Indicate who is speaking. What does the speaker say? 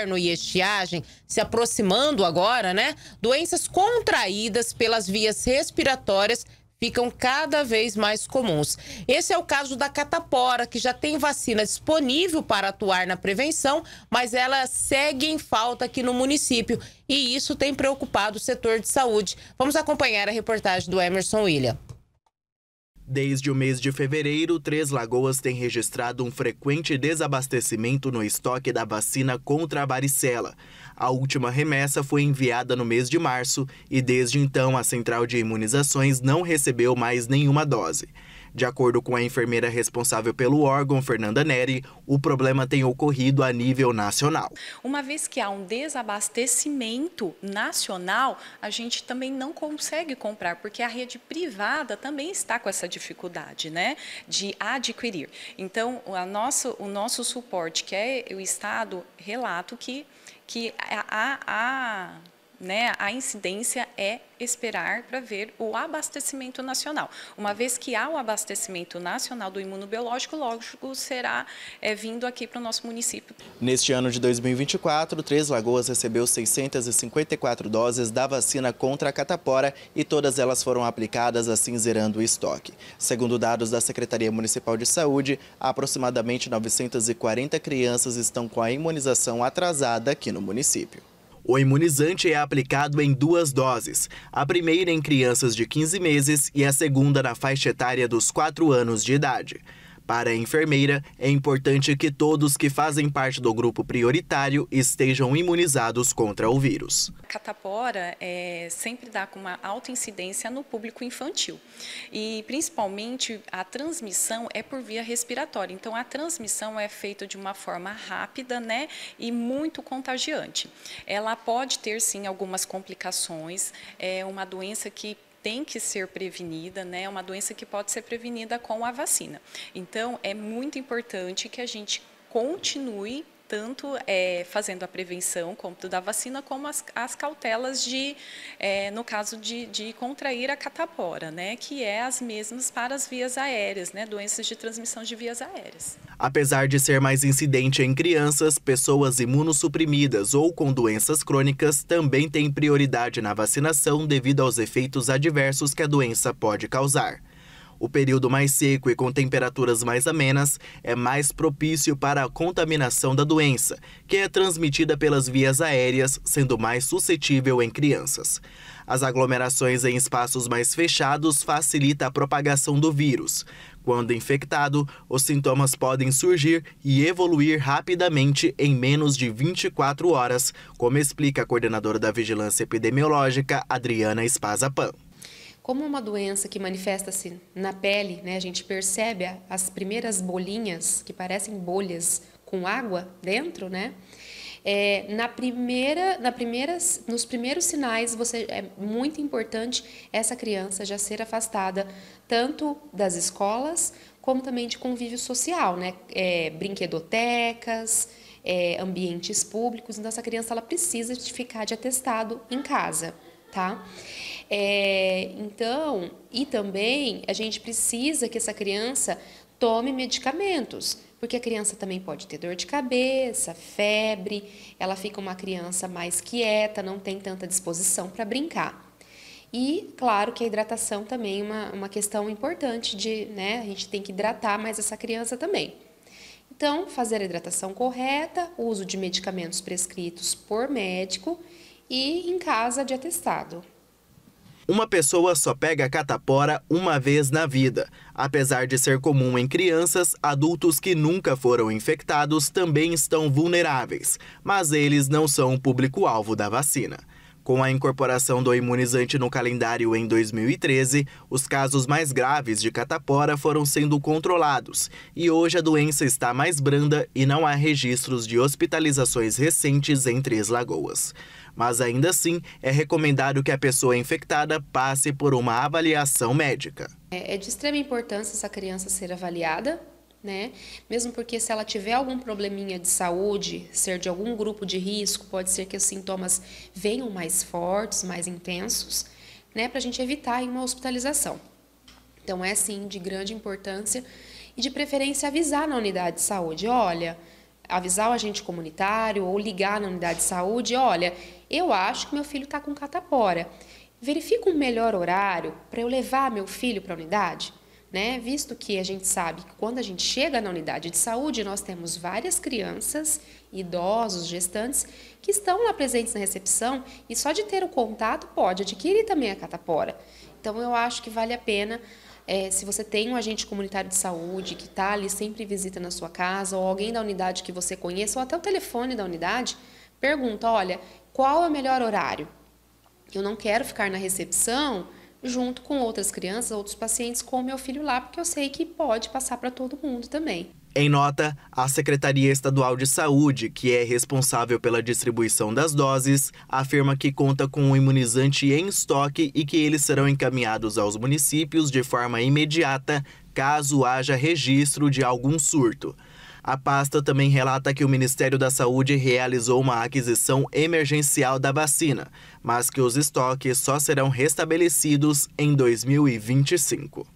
Speaker 1: inverno e estiagem se aproximando agora, né? Doenças contraídas pelas vias respiratórias ficam cada vez mais comuns. Esse é o caso da catapora, que já tem vacina disponível para atuar na prevenção, mas ela segue em falta aqui no município e isso tem preocupado o setor de saúde. Vamos acompanhar a reportagem do Emerson William.
Speaker 2: Desde o mês de fevereiro, Três Lagoas tem registrado um frequente desabastecimento no estoque da vacina contra a varicela. A última remessa foi enviada no mês de março e, desde então, a central de imunizações não recebeu mais nenhuma dose. De acordo com a enfermeira responsável pelo órgão, Fernanda Neri, o problema tem ocorrido a nível nacional.
Speaker 3: Uma vez que há um desabastecimento nacional, a gente também não consegue comprar, porque a rede privada também está com essa dificuldade né, de adquirir. Então, a nosso o nosso suporte, que é o Estado, relato que, que a, a né, a incidência é esperar para ver o abastecimento nacional. Uma vez que há o abastecimento nacional do imunobiológico, lógico, será é, vindo aqui para o nosso município.
Speaker 2: Neste ano de 2024, Três Lagoas recebeu 654 doses da vacina contra a catapora e todas elas foram aplicadas, assim zerando o estoque. Segundo dados da Secretaria Municipal de Saúde, aproximadamente 940 crianças estão com a imunização atrasada aqui no município. O imunizante é aplicado em duas doses, a primeira em crianças de 15 meses e a segunda na faixa etária dos 4 anos de idade. Para a enfermeira, é importante que todos que fazem parte do grupo prioritário estejam imunizados contra o vírus.
Speaker 3: A catapora é, sempre dá com uma alta incidência no público infantil e principalmente a transmissão é por via respiratória. Então a transmissão é feita de uma forma rápida, né, e muito contagiante. Ela pode ter sim algumas complicações. É uma doença que tem que ser prevenida, né? É uma doença que pode ser prevenida com a vacina. Então, é muito importante que a gente continue tanto é, fazendo a prevenção como da vacina, como as, as cautelas de, é, no caso de, de, contrair a catapora, né, que é as mesmas para as vias aéreas, né, doenças de transmissão de vias aéreas.
Speaker 2: Apesar de ser mais incidente em crianças, pessoas imunossuprimidas ou com doenças crônicas também têm prioridade na vacinação devido aos efeitos adversos que a doença pode causar. O período mais seco e com temperaturas mais amenas é mais propício para a contaminação da doença, que é transmitida pelas vias aéreas, sendo mais suscetível em crianças. As aglomerações em espaços mais fechados facilita a propagação do vírus. Quando infectado, os sintomas podem surgir e evoluir rapidamente em menos de 24 horas, como explica a coordenadora da Vigilância Epidemiológica, Adriana Spazapan.
Speaker 1: Como uma doença que manifesta-se na pele, né, a gente percebe as primeiras bolinhas, que parecem bolhas com água dentro, né? É, na primeira, na primeiras, nos primeiros sinais, você é muito importante essa criança já ser afastada tanto das escolas como também de convívio social, né? É, brinquedotecas, é, ambientes públicos. Então essa criança ela precisa de ficar de atestado em casa tá? É, então, e também a gente precisa que essa criança tome medicamentos, porque a criança também pode ter dor de cabeça, febre, ela fica uma criança mais quieta, não tem tanta disposição para brincar. E claro que a hidratação também é uma, uma questão importante de, né? A gente tem que hidratar mais essa criança também. Então, fazer a hidratação correta, uso de medicamentos prescritos por médico e em casa de atestado.
Speaker 2: Uma pessoa só pega catapora uma vez na vida. Apesar de ser comum em crianças, adultos que nunca foram infectados também estão vulneráveis, mas eles não são o público-alvo da vacina. Com a incorporação do imunizante no calendário em 2013, os casos mais graves de catapora foram sendo controlados e hoje a doença está mais branda e não há registros de hospitalizações recentes em Três Lagoas. Mas ainda assim, é recomendado que a pessoa infectada passe por uma avaliação médica.
Speaker 1: É, é de extrema importância essa criança ser avaliada né? Mesmo porque se ela tiver algum probleminha de saúde, ser de algum grupo de risco, pode ser que os sintomas venham mais fortes, mais intensos, né? Para a gente evitar uma hospitalização. Então é sim de grande importância e de preferência avisar na unidade de saúde, olha, avisar o agente comunitário ou ligar na unidade de saúde, olha, eu acho que meu filho está com catapora. Verifica um melhor horário para eu levar meu filho para a unidade né? Visto que a gente sabe que quando a gente chega na unidade de saúde, nós temos várias crianças, idosos, gestantes que estão lá presentes na recepção e só de ter o contato pode adquirir também a catapora. Então eu acho que vale a pena é, se você tem um agente comunitário de saúde que está ali sempre visita na sua casa, ou alguém da unidade que você conheça, ou até o telefone da unidade, pergunta: olha, qual é o melhor horário? Eu não quero ficar na recepção junto com outras crianças, outros pacientes com meu filho lá, porque eu sei que pode passar para todo mundo também.
Speaker 2: Em nota, a Secretaria Estadual de Saúde, que é responsável pela distribuição das doses, afirma que conta com um imunizante em estoque e que eles serão encaminhados aos municípios de forma imediata caso haja registro de algum surto. A pasta também relata que o Ministério da Saúde realizou uma aquisição emergencial da vacina, mas que os estoques só serão restabelecidos em 2025.